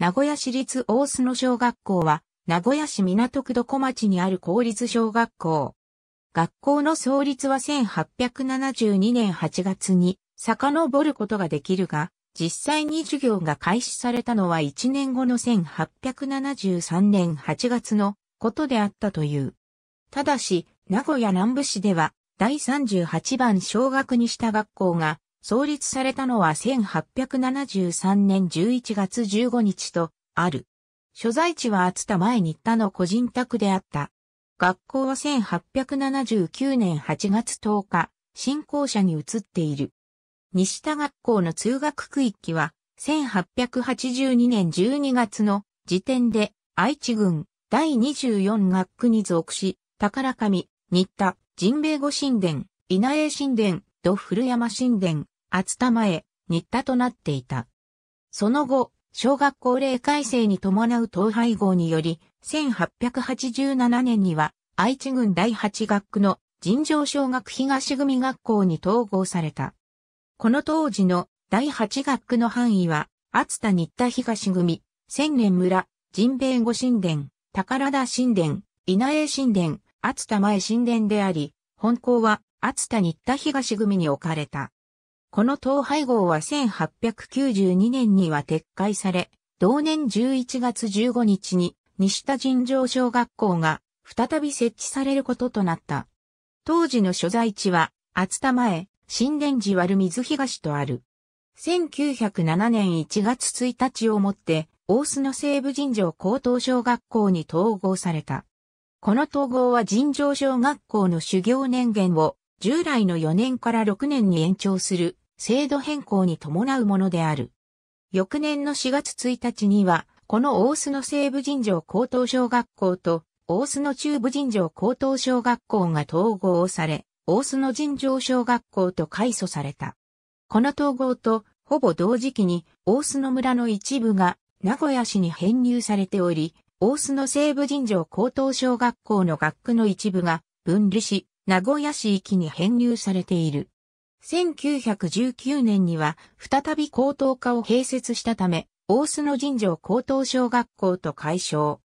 名古屋市立大須野小学校は、名古屋市港区小町にある公立小学校。学校の創立は1872年8月に遡ることができるが、実際に授業が開始されたのは1年後の1873年8月のことであったという。ただし、名古屋南部市では、第38番小学にした学校が創立されたのは1873年11月15日と、ある。所在地は厚田前新田の個人宅であった。学校は1879年8月10日、新校舎に移っている。西田学校の通学区域は、1882年12月の時点で愛知郡第24学区に属し、宝上、新田、神兵護神殿、稲江神殿、と古山神殿、厚田前、新田となっていた。その後、小学校令改正に伴う統廃合により、1887年には、愛知郡第8学区の尋常小学東組学校に統合された。この当時の第8学区の範囲は、厚田新田東組、千年村、神兵後神殿、宝田神殿、稲江神殿、厚田前神殿であり、本校は厚田新田東組に置かれた。この統廃合は1892年には撤回され、同年11月15日に西田尋常小学校が再び設置されることとなった。当時の所在地は厚田前、新田寺割水東とある。1907年1月1日をもって、大須の西部尋常高等小学校に統合された。この統合は尋常小学校の修行年限を従来の4年から6年に延長する制度変更に伴うものである。翌年の4月1日には、この大須野西部尋常高等小学校と大須野中部尋常高等小学校が統合され、大須野尋常小学校と改組された。この統合とほぼ同時期に大須野村の一部が名古屋市に編入されており、大須野西部尋常高等小学校の学区の一部が分離し、名古屋市域に編入されている。1919年には再び高等科を併設したため、大須野尋常高等小学校と改称。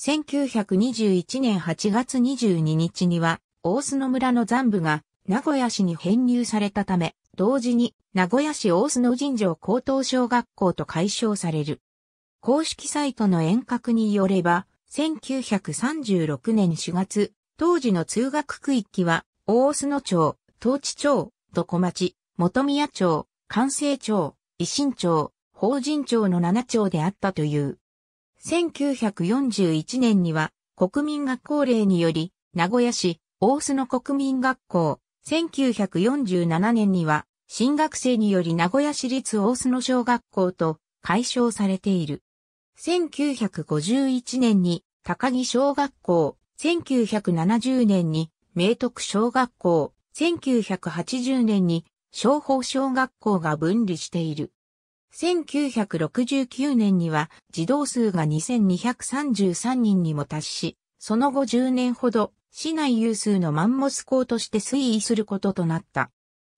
1921年8月22日には、大須野村の残部が名古屋市に編入されたため、同時に名古屋市大須野尋常高等小学校と改称される。公式サイトの遠隔によれば、1936年4月、当時の通学区域は、大須野町、東地町、床町、元宮町、関西町、維新町、法人町の7町であったという。1941年には、国民学校令により、名古屋市、大須野国民学校、1947年には、新学生により名古屋市立大須野小学校と解消されている。1951年に高木小学校、1970年に明徳小学校、1980年に商法小学校が分離している。1969年には児童数が2233人にも達し、その後10年ほど市内有数のマンモス校として推移することとなった。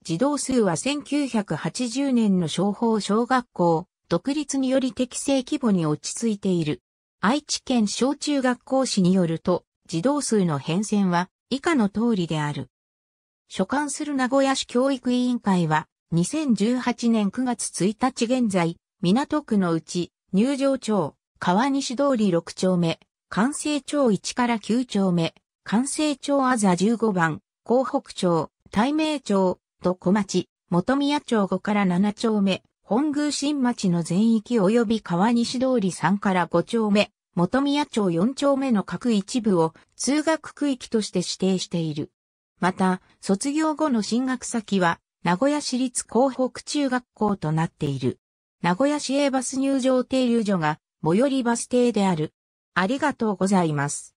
児童数は1980年の商法小学校、独立により適正規模に落ち着いている。愛知県小中学校史によると、児童数の変遷は以下の通りである。所管する名古屋市教育委員会は2018年9月1日現在、港区のうち入場町、川西通り6丁目、完西町1から9丁目、完西町あざ15番、江北町、大名町、と小町、元宮町5から7丁目、本宮新町の全域及び川西通り3から5丁目、元宮町4丁目の各一部を通学区域として指定している。また、卒業後の進学先は、名古屋市立港北中学校となっている。名古屋市営バス入場停留所が、最寄りバス停である。ありがとうございます。